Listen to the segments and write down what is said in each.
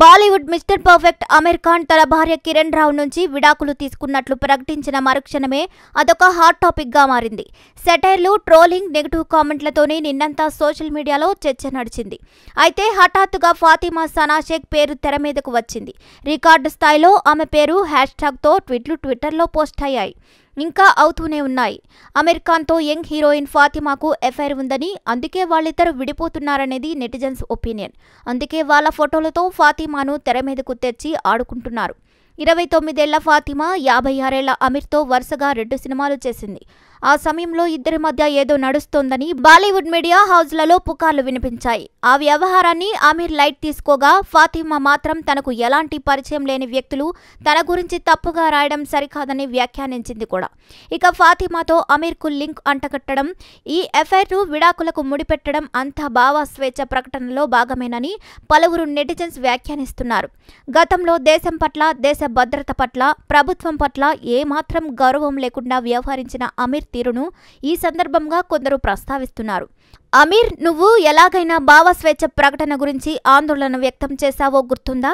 Bollywood mister perfect Aamir Khan తన భార్య కిరణ్ రావు నుంచి విడాకులు తీసుకున్నట్లు ప్రకటించిన మరుక్షణమే అదొక హాట్ టాపిక్గా మారింది సెటైర్లు ట్రోలింగ్ నెగిటివ్ కామెంట్లతోనే నిన్నంతా సోషల్ మీడియాలో చర్చ నడిచింది అయితే హఠాత్తుగా ఫాతిమా సనాషేక్ పేరు తెర మీదకు వచ్చింది రికార్డు స్థాయిలో ఆమె పేరు హ్యాష్ ట్యాగ్తో ట్వీట్లు ట్విట్టర్లో పోస్ట్ అయ్యాయి ఇంకా అవుతూనే ఉన్నాయి అమెరికాన్తో యంగ్ హీరోయిన్ ఫాతిమాకు ఎఫ్ఐఆర్ ఉందని అందుకే వాళ్ళిద్దరు విడిపోతున్నారనేది నెటిజన్స్ ఒపీనియన్ అందుకే వాళ్ళ ఫోటోలతో ఫాతిమాను తెర మీదకు తెచ్చి ఆడుకుంటున్నారు ఇరవై తొమ్మిదేళ్ల ఫాతిమా యాభై ఆరేళ్ల అమీర్తో వరుసగా రెండు సినిమాలు చేసింది ఆ సమయంలో ఇద్దరి మధ్య ఏదో నడుస్తోందని బాలీవుడ్ మీడియా హౌస్లలో పుకార్లు వినిపించాయి ఆ వ్యవహారాన్ని ఆమీర్ లైట్ తీసుకోగా ఫాతిమా మాత్రం తనకు ఎలాంటి పరిచయం లేని వ్యక్తులు తన గురించి తప్పుగా రాయడం సరికాదని వ్యాఖ్యానించింది కూడా ఇక ఫాతిమాతో అమీర్కు లింక్ అంటగట్టడం ఈ ఎఫ్ఐఆర్ను విడాకులకు ముడిపెట్టడం అంతా భావ స్వేచ్ఛ ప్రకటనలో భాగమేనని పలువురు నెటిజన్స్ వ్యాఖ్యానిస్తున్నారు గతంలో దేశం పట్ల దేశ భద్రత పట్ల ప్రభుత్వం పట్ల ఏమాత్రం గౌరవం లేకుండా వ్యవహరించిన అమీర్ తీరును ఈ సందర్భంగా కొందరు ప్రస్తావిస్తున్నారు అమీర్ నువ్వు ఎలాగైనా భావ స్వేచ్ఛ ప్రకటన గురించి ఆందోళన వ్యక్తం చేశావో గుర్తుందా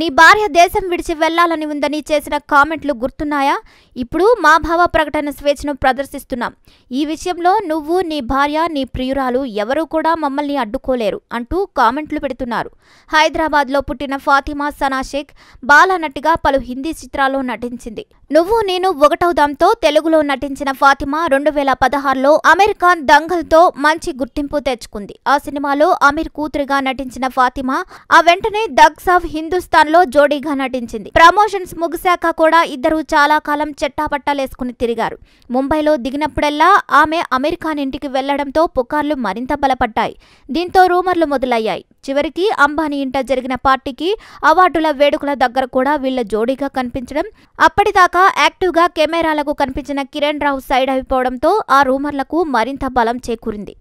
నీ భార్య దేశం విడిచి వెళ్లాలని ఉందని చేసిన కామెంట్లు గుర్తున్నాయా ఇప్పుడు మా భావ ప్రకటన స్వేచ్ఛను ప్రదర్శిస్తున్నాం ఈ విషయంలో నువ్వు నీ భార్య నీ ప్రియురాలు ఎవరూ కూడా మమ్మల్ని అడ్డుకోలేరు అంటూ కామెంట్లు పెడుతున్నారు హైదరాబాద్లో పుట్టిన ఫాతిమా సనా షేక్ బాలనటిగా పలు హిందీ చిత్రాల్లో నటించింది నువ్వు నేను ఒకటవుదాంతో తెలుగులో నటించిన ఫాతిమా రెండు వేల పదహారులో అమెరికాన్ దంగల్తో మంచి గుర్తు గుర్తింపు తెచ్చుకుంది ఆ సినిమాలో అమీర్ కూతురుగా నటించిన ఫాతిమా ఆ వెంటనే దగ్స్ ఆఫ్ హిందుస్థాన్ లో జోడీగా నటించింది ప్రమోషన్స్ ముగిశాక కూడా ఇద్దరు చాలా కాలం చెట్టాపట్టాలేసుకుని తిరిగారు ముంబైలో దిగినప్పుడల్లా ఆమె అమీర్ ఖాన్ ఇంటికి వెళ్లడంతో పుకార్లు మరింత బలపడ్డాయి దీంతో రూమర్లు మొదలయ్యాయి చివరికి అంబానీ ఇంట జరిగిన పార్టీకి అవార్డుల వేడుకల దగ్గర కూడా వీళ్ల జోడీగా కనిపించడం అప్పటిదాకా యాక్టివ్గా కెమెరాలకు కనిపించిన కిరణ్ రావు సైడ్ అయిపోవడంతో ఆ రూమర్లకు మరింత బలం చేకూరింది